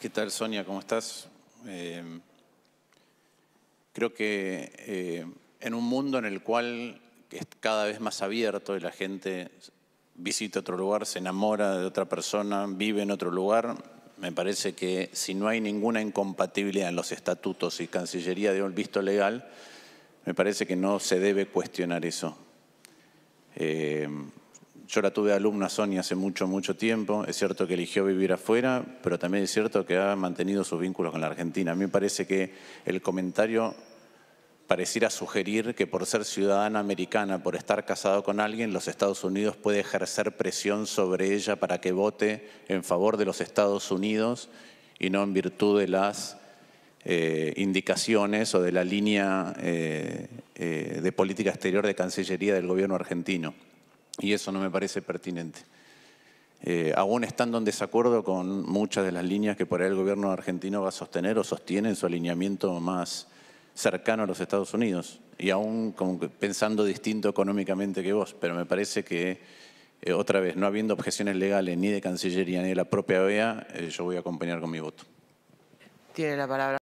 ¿Qué tal, Sonia? ¿Cómo estás? Eh, creo que eh, en un mundo en el cual es cada vez más abierto y la gente visita otro lugar, se enamora de otra persona, vive en otro lugar, me parece que si no hay ninguna incompatibilidad en los estatutos y Cancillería de un visto legal, me parece que no se debe cuestionar eso. Eh, yo la tuve alumna Sonia hace mucho, mucho tiempo. Es cierto que eligió vivir afuera, pero también es cierto que ha mantenido sus vínculos con la Argentina. A mí me parece que el comentario pareciera sugerir que por ser ciudadana americana, por estar casado con alguien, los Estados Unidos puede ejercer presión sobre ella para que vote en favor de los Estados Unidos y no en virtud de las eh, indicaciones o de la línea eh, eh, de política exterior de Cancillería del gobierno argentino y eso no me parece pertinente. Eh, aún estando en desacuerdo con muchas de las líneas que por ahí el gobierno argentino va a sostener o sostiene en su alineamiento más cercano a los Estados Unidos, y aún pensando distinto económicamente que vos, pero me parece que, eh, otra vez, no habiendo objeciones legales ni de Cancillería ni de la propia OEA, eh, yo voy a acompañar con mi voto. Tiene la palabra.